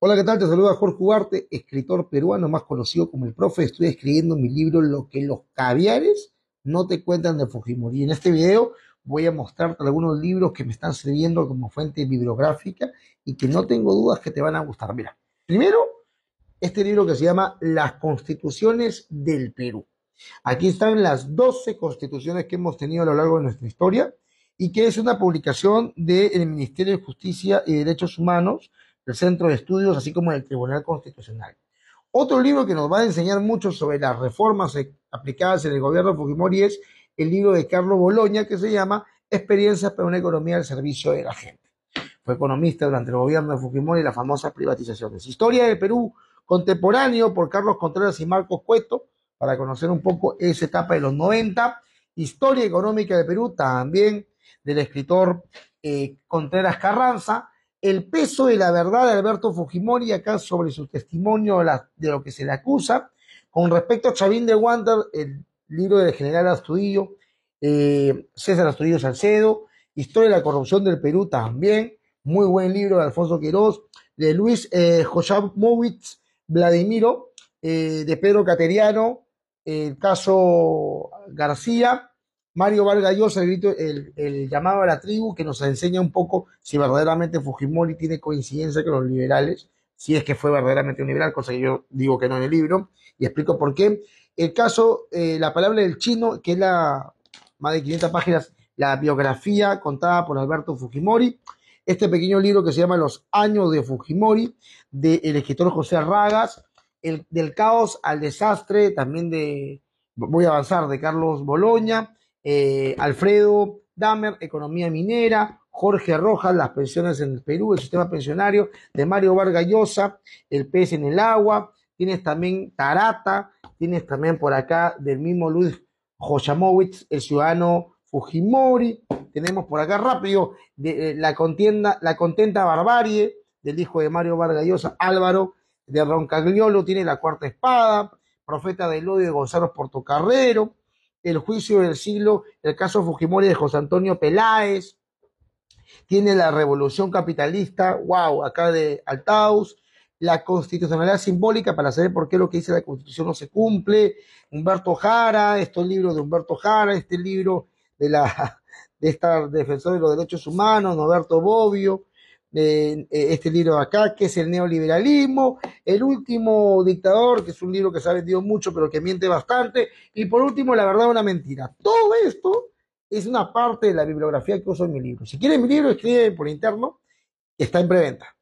Hola, ¿qué tal? Te saluda Jorge Ugarte, escritor peruano, más conocido como el profe. Estoy escribiendo mi libro Lo que los caviares no te cuentan de Fujimori. Y En este video voy a mostrarte algunos libros que me están sirviendo como fuente bibliográfica y que no tengo dudas que te van a gustar. Mira, primero, este libro que se llama Las constituciones del Perú. Aquí están las 12 constituciones que hemos tenido a lo largo de nuestra historia y que es una publicación del Ministerio de Justicia y Derechos Humanos el Centro de Estudios, así como el Tribunal Constitucional. Otro libro que nos va a enseñar mucho sobre las reformas eh, aplicadas en el gobierno de Fujimori es el libro de Carlos Boloña que se llama Experiencias para una economía al servicio de la gente. Fue economista durante el gobierno de Fujimori y las famosas privatizaciones. Historia de Perú contemporáneo por Carlos Contreras y Marcos Cueto, para conocer un poco esa etapa de los 90. Historia económica de Perú, también del escritor eh, Contreras Carranza el peso de la verdad de Alberto Fujimori acá sobre su testimonio de, lo que se le acusa. Con respecto a Chavín de Wander, el libro del general Astudillo, eh, César Astudillo Salcedo, Historia de la corrupción del Perú también, muy buen libro de Alfonso Quiroz de Luis eh, Mowitz Vladimiro, eh, de Pedro Cateriano, el caso García, Mario Vargas Llosa, el, el, llamado a la tribu, que nos enseña un poco si verdaderamente Fujimori tiene coincidencia con los liberales, si es que fue verdaderamente un liberal, cosa que yo digo que no en el libro, y explico por qué. El caso, eh, la palabra del chino, que es la más de 500 páginas, la biografía contada por Alberto Fujimori, este pequeño libro que se llama Los años de Fujimori, del escritor José Arragas, el, del caos al desastre, también de, voy a avanzar, de Carlos Boloña, eh, Alfredo Damer, Economía Minera, Jorge Rojas, las pensiones en el Perú, el sistema pensionario, de Mario Vargas el pez en el agua, tienes también Tarata, tienes también por acá del mismo Luis Joyamowitz, el ciudadano Fujimori, tenemos por acá rápido eh, la contienda, la contenta barbarie del hijo de Mario Vargas Álvaro de Roncagliolo, tiene la cuarta espada, profeta del odio de Gonzalo Portocarrero, el juicio del siglo, el caso Fujimori de José Antonio Peláez, tiene la revolución capitalista, wow, acá de Altaus, la constitucionalidad simbólica para saber por qué lo que dice la constitución no se cumple, Humberto Jara, estos libros de Humberto Jara, este libro de la de esta defensor de los derechos humanos, Norberto Bobbio, eh, este libro acá, que es el neoliberalismo, el último dictador, que es un libro que se ha vendido mucho, pero que miente bastante, y por último, la verdad, una mentira. Todo esto es una parte de la bibliografía que uso en mi libro. Si quieren mi libro, escriben por interno, está en preventa.